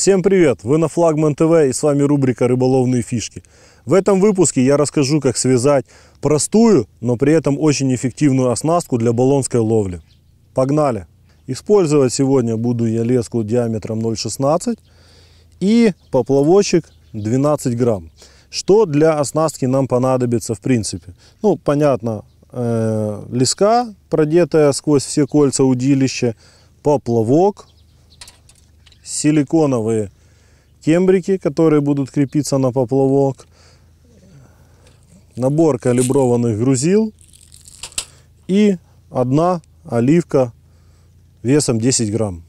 Всем привет! Вы на Флагман ТВ и с вами рубрика «Рыболовные фишки». В этом выпуске я расскажу, как связать простую, но при этом очень эффективную оснастку для баллонской ловли. Погнали! Использовать сегодня буду я леску диаметром 0,16 и поплавочек 12 грамм. Что для оснастки нам понадобится в принципе? Ну, понятно, э, леска, продетая сквозь все кольца удилища, поплавок, силиконовые кембрики, которые будут крепиться на поплавок, набор калиброванных грузил и одна оливка весом 10 грамм.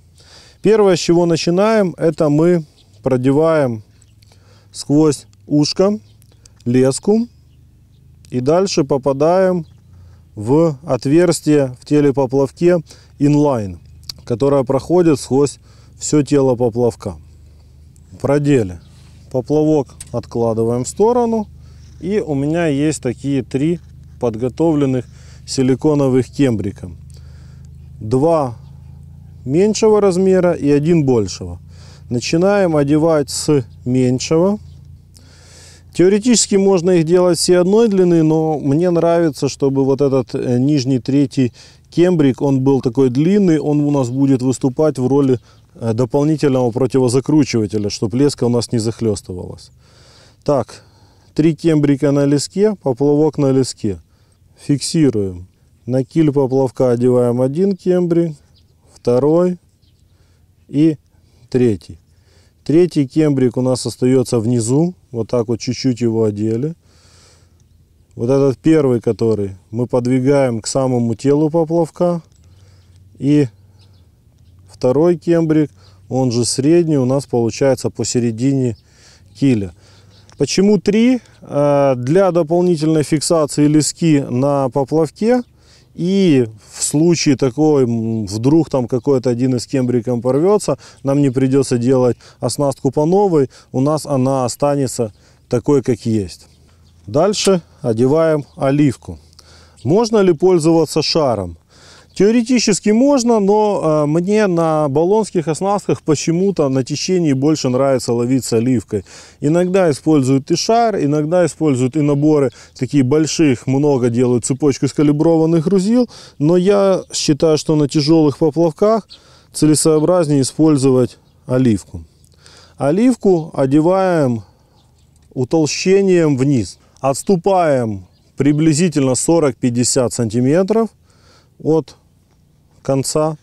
Первое, с чего начинаем, это мы продеваем сквозь ушко леску и дальше попадаем в отверстие в теле поплавке инлайн, которое проходит сквозь все тело поплавка. Продели поплавок, откладываем в сторону. И у меня есть такие три подготовленных силиконовых кембрика. Два меньшего размера и один большего. Начинаем одевать с меньшего. Теоретически можно их делать все одной длины, но мне нравится, чтобы вот этот э, нижний третий кембрик, он был такой длинный, он у нас будет выступать в роли э, дополнительного противозакручивателя, чтобы леска у нас не захлестывалась. Так, три кембрика на леске, поплавок на леске. Фиксируем. На киль поплавка одеваем один кембрик, второй и третий. Третий кембрик у нас остается внизу, вот так вот чуть-чуть его одели. Вот этот первый, который мы подвигаем к самому телу поплавка. И второй кембрик, он же средний, у нас получается посередине киля. Почему три? А, для дополнительной фиксации лески на поплавке. И в случае такой, вдруг там какой-то один из кембриков порвется, нам не придется делать оснастку по новой, у нас она останется такой, как есть. Дальше одеваем оливку. Можно ли пользоваться шаром? Теоретически можно, но э, мне на баллонских оснастках почему-то на течении больше нравится ловить с оливкой. Иногда используют и шар, иногда используют и наборы такие больших, много делают цепочку из калиброванных грузил, но я считаю, что на тяжелых поплавках целесообразнее использовать оливку. Оливку одеваем утолщением вниз – Отступаем приблизительно 40-50 сантиметров от конца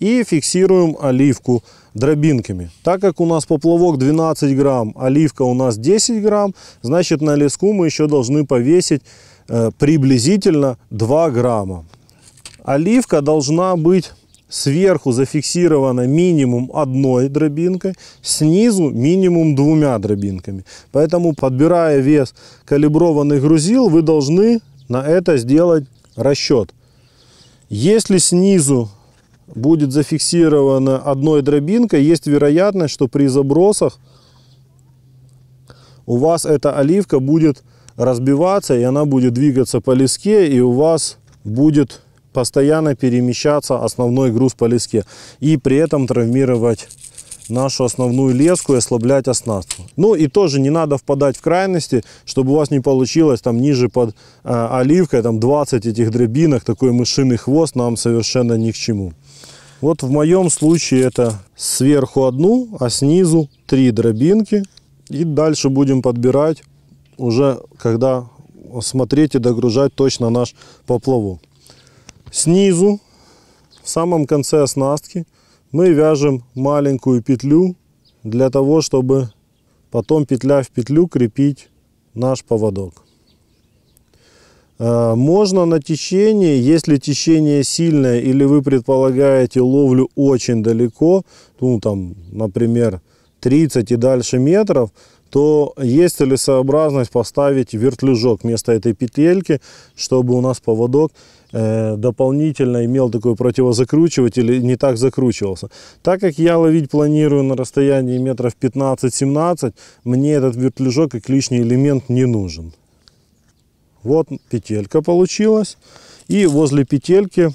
и фиксируем оливку дробинками. Так как у нас поплавок 12 грамм, оливка у нас 10 грамм, значит на леску мы еще должны повесить э, приблизительно 2 грамма. Оливка должна быть Сверху зафиксировано минимум одной дробинкой, снизу минимум двумя дробинками. Поэтому, подбирая вес калиброванных грузил, вы должны на это сделать расчет. Если снизу будет зафиксирована одной дробинкой, есть вероятность, что при забросах у вас эта оливка будет разбиваться, и она будет двигаться по леске, и у вас будет постоянно перемещаться основной груз по леске и при этом травмировать нашу основную леску и ослаблять оснастку. Ну и тоже не надо впадать в крайности, чтобы у вас не получилось там ниже под э, оливкой там 20 этих дробинок, такой мышиный хвост нам совершенно ни к чему. Вот в моем случае это сверху одну, а снизу три дробинки. И дальше будем подбирать уже, когда смотреть и догружать точно наш поплавок. Снизу, в самом конце оснастки, мы вяжем маленькую петлю для того, чтобы потом петля в петлю крепить наш поводок. Э, можно на течение, если течение сильное или вы предполагаете ловлю очень далеко, ну там, например, 30 и дальше метров, то есть целесообразность поставить вертлюжок вместо этой петельки, чтобы у нас поводок Э, дополнительно имел такой противозакручиватель и не так закручивался. Так как я ловить планирую на расстоянии метров 15-17, мне этот вертлюжок как лишний элемент не нужен. Вот петелька получилась. И возле петельки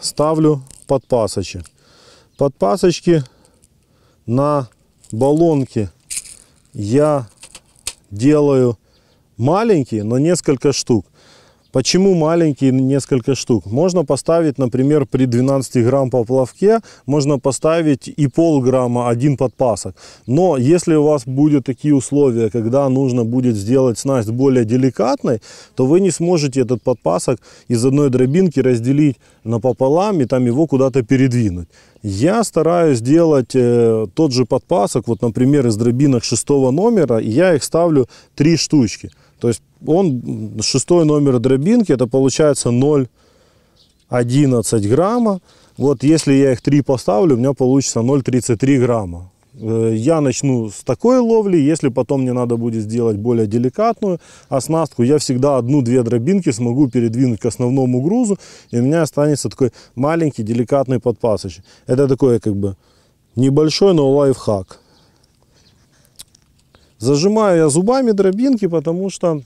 ставлю подпасочки. Подпасочки на баллонке я делаю маленькие, но несколько штук. Почему маленькие несколько штук? Можно поставить, например, при 12 грамм по поплавке, можно поставить и полграмма, один подпасок. Но если у вас будут такие условия, когда нужно будет сделать снасть более деликатной, то вы не сможете этот подпасок из одной дробинки разделить напополам и там его куда-то передвинуть. Я стараюсь делать э, тот же подпасок, вот, например, из дробинок шестого номера, и я их ставлю три штучки – то есть он шестой номер дробинки, это получается 0,11 грамма. Вот если я их три поставлю, у меня получится 0,33 грамма. Э, я начну с такой ловли, если потом мне надо будет сделать более деликатную оснастку, я всегда одну-две дробинки смогу передвинуть к основному грузу, и у меня останется такой маленький деликатный подпасочек. Это такое как бы небольшой, но лайфхак. Зажимаю я зубами дробинки, потому что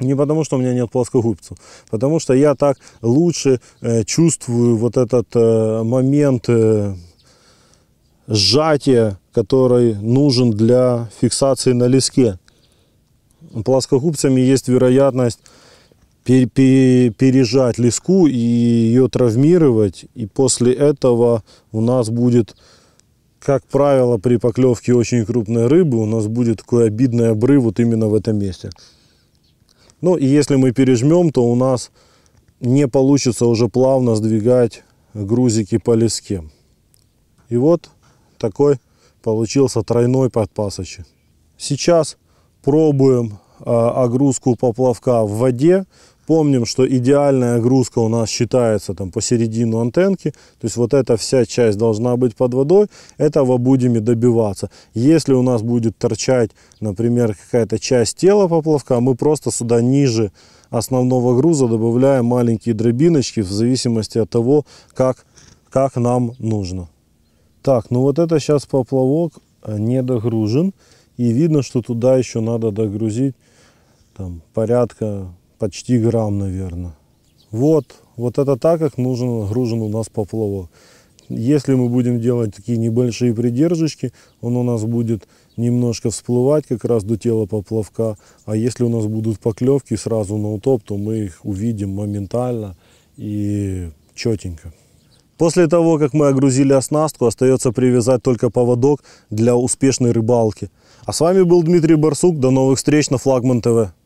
не потому, что у меня нет плоскогубцев, потому что я так лучше э, чувствую вот этот э, момент э, сжатия, который нужен для фиксации на леске. Плоскогубцами есть вероятность пер пер пережать леску и ее травмировать, и после этого у нас будет как правило, при поклевке очень крупной рыбы у нас будет такой обидный обрыв вот именно в этом месте. Ну и если мы пережмем, то у нас не получится уже плавно сдвигать грузики по леске. И вот такой получился тройной подпасочек. Сейчас пробуем а, огрузку поплавка в воде. Помним, что идеальная грузка у нас считается там посередину антенки, то есть вот эта вся часть должна быть под водой, этого будем и добиваться. Если у нас будет торчать, например, какая-то часть тела поплавка, мы просто сюда ниже основного груза добавляем маленькие дробиночки в зависимости от того, как, как нам нужно. Так, ну вот это сейчас поплавок э, не догружен, и видно, что туда еще надо догрузить там порядка почти грамм, наверное. Вот, вот это так, как нужен, гружен у нас поплавок. Если мы будем делать такие небольшие придержечки, он у нас будет немножко всплывать как раз до тела поплавка. А если у нас будут поклевки сразу на утоп, то мы их увидим моментально и четенько. После того, как мы огрузили оснастку, остается привязать только поводок для успешной рыбалки. А с вами был Дмитрий Барсук. До новых встреч на Флагман ТВ.